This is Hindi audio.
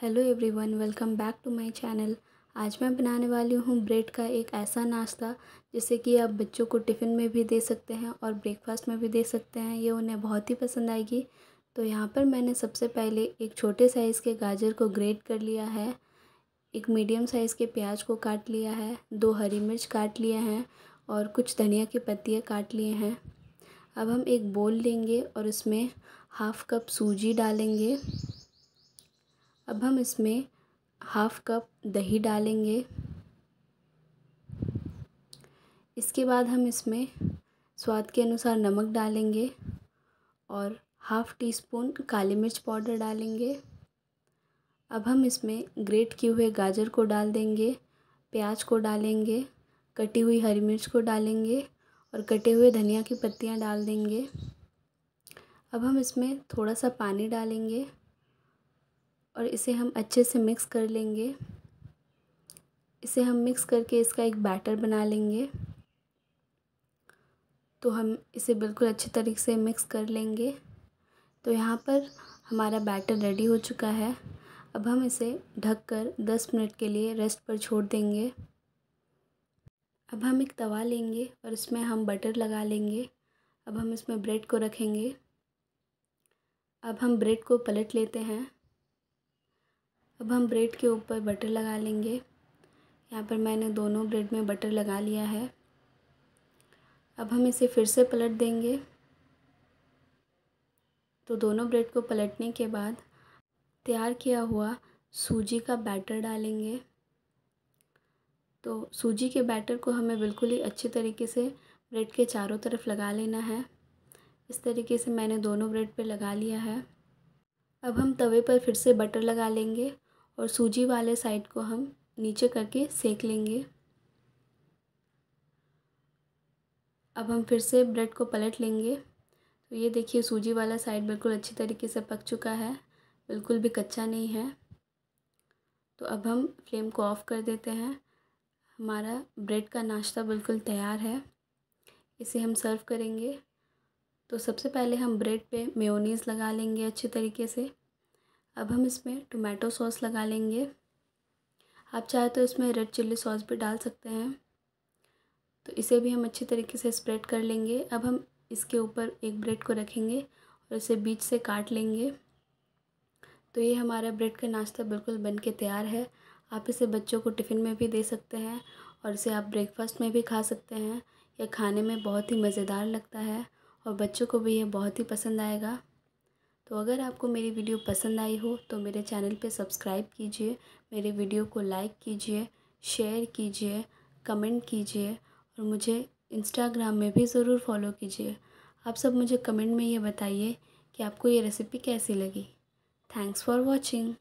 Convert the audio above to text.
hello everyone welcome back to my channel आज मैं बनाने वाली हूँ ब्रेड का एक ऐसा नाश्ता जिसे कि आप बच्चों को टिफ़िन में भी दे सकते हैं और ब्रेकफास्ट में भी दे सकते हैं ये उन्हें बहुत ही पसंद आएगी तो यहाँ पर मैंने सबसे पहले एक छोटे साइज़ के गाजर को ग्रेट कर लिया है एक मीडियम साइज़ के प्याज को काट लिया है दो हरी मिर्च काट लिए हैं और कुछ धनिया की पत्तियाँ काट लिए हैं अब हम एक बोल लेंगे और उसमें हाफ़ कप सूजी डालेंगे अब हम इसमें हाफ़ कप दही डालेंगे इसके बाद हम इसमें स्वाद के अनुसार नमक डालेंगे और हाफ़ टी स्पून काली मिर्च पाउडर डालेंगे अब हम इसमें ग्रेट किए हुए गाजर को डाल देंगे प्याज को डालेंगे कटी हुई हरी मिर्च को डालेंगे और कटे हुए धनिया की पत्तियाँ डाल देंगे अब हम इसमें थोड़ा सा पानी डालेंगे और इसे हम अच्छे से मिक्स कर लेंगे इसे हम मिक्स करके इसका एक बैटर बना लेंगे तो हम इसे बिल्कुल अच्छे तरीके से मिक्स कर लेंगे तो यहाँ पर हमारा बैटर रेडी हो चुका है अब हम इसे ढककर 10 मिनट के लिए रेस्ट पर छोड़ देंगे अब हम एक तवा लेंगे और इसमें हम बटर लगा लेंगे अब हम इसमें ब्रेड को रखेंगे अब हम ब्रेड को पलट लेते हैं अब हम ब्रेड के ऊपर बटर लगा लेंगे यहाँ पर मैंने दोनों ब्रेड में बटर लगा लिया है अब हम इसे फिर से पलट देंगे तो दोनों ब्रेड को पलटने के बाद तैयार किया हुआ सूजी का बैटर डालेंगे तो सूजी के बैटर को हमें बिल्कुल ही अच्छे तरीके से ब्रेड के चारों तरफ लगा लेना है इस तरीके से मैंने दोनों ब्रेड पे लगा लिया है अब हम तवे पर फिर से बटर लगा लेंगे और सूजी वाले साइड को हम नीचे करके सेक लेंगे अब हम फिर से ब्रेड को पलट लेंगे तो ये देखिए सूजी वाला साइड बिल्कुल अच्छी तरीके से पक चुका है बिल्कुल भी कच्चा नहीं है तो अब हम फ्लेम को ऑफ़ कर देते हैं हमारा ब्रेड का नाश्ता बिल्कुल तैयार है इसे हम सर्व करेंगे तो सबसे पहले हम ब्रेड पे मेयोनीज़ लगा लेंगे अच्छे तरीके से अब हम इसमें टोमेटो सॉस लगा लेंगे आप चाहे तो इसमें रेड चिल्ली सॉस भी डाल सकते हैं तो इसे भी हम अच्छे तरीके से स्प्रेड कर लेंगे अब हम इसके ऊपर एक ब्रेड को रखेंगे और इसे बीच से काट लेंगे तो ये हमारा ब्रेड का नाश्ता बिल्कुल बन के तैयार है आप इसे बच्चों को टिफ़िन में भी दे सकते हैं और इसे आप ब्रेकफास्ट में भी खा सकते हैं यह खाने में बहुत ही मज़ेदार लगता है और बच्चों को भी यह बहुत ही पसंद आएगा तो अगर आपको मेरी वीडियो पसंद आई हो तो मेरे चैनल पे सब्सक्राइब कीजिए मेरे वीडियो को लाइक कीजिए शेयर कीजिए कमेंट कीजिए और मुझे इंस्टाग्राम में भी ज़रूर फॉलो कीजिए आप सब मुझे कमेंट में ये बताइए कि आपको ये रेसिपी कैसी लगी थैंक्स फॉर वॉचिंग